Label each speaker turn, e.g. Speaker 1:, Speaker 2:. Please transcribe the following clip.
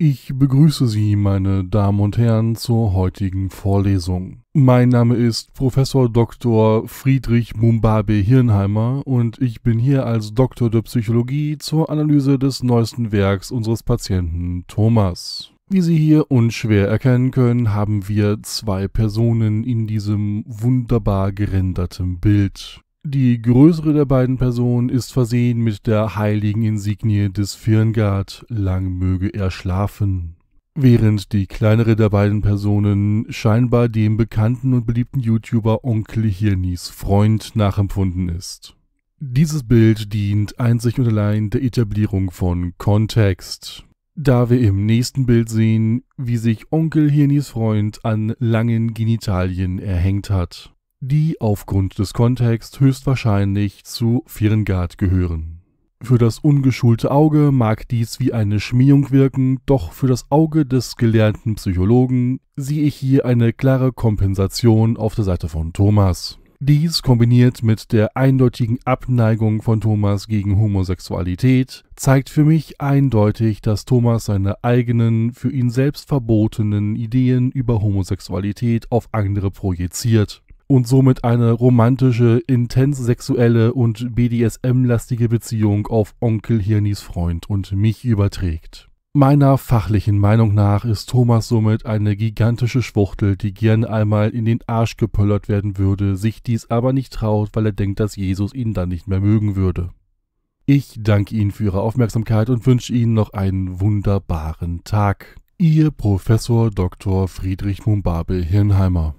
Speaker 1: Ich begrüße Sie, meine Damen und Herren, zur heutigen Vorlesung. Mein Name ist Professor Dr. Friedrich Mumbabe Hirnheimer und ich bin hier als Doktor der Psychologie zur Analyse des neuesten Werks unseres Patienten Thomas. Wie Sie hier unschwer erkennen können, haben wir zwei Personen in diesem wunderbar gerenderten Bild. Die größere der beiden Personen ist versehen mit der heiligen Insignie des Firngard, lang möge er schlafen. Während die kleinere der beiden Personen scheinbar dem bekannten und beliebten YouTuber Onkel Hirnis Freund nachempfunden ist. Dieses Bild dient einzig und allein der Etablierung von Kontext, da wir im nächsten Bild sehen, wie sich Onkel Hirnis Freund an langen Genitalien erhängt hat die aufgrund des Kontexts höchstwahrscheinlich zu Firengard gehören. Für das ungeschulte Auge mag dies wie eine Schmähung wirken, doch für das Auge des gelernten Psychologen sehe ich hier eine klare Kompensation auf der Seite von Thomas. Dies kombiniert mit der eindeutigen Abneigung von Thomas gegen Homosexualität zeigt für mich eindeutig, dass Thomas seine eigenen, für ihn selbst verbotenen Ideen über Homosexualität auf andere projiziert und somit eine romantische, intens sexuelle und BDSM-lastige Beziehung auf Onkel Hirnis Freund und mich überträgt. Meiner fachlichen Meinung nach ist Thomas somit eine gigantische Schwuchtel, die gern einmal in den Arsch gepöllert werden würde, sich dies aber nicht traut, weil er denkt, dass Jesus ihn dann nicht mehr mögen würde. Ich danke Ihnen für Ihre Aufmerksamkeit und wünsche Ihnen noch einen wunderbaren Tag. Ihr Professor Dr. Friedrich Mumbabe Hirnheimer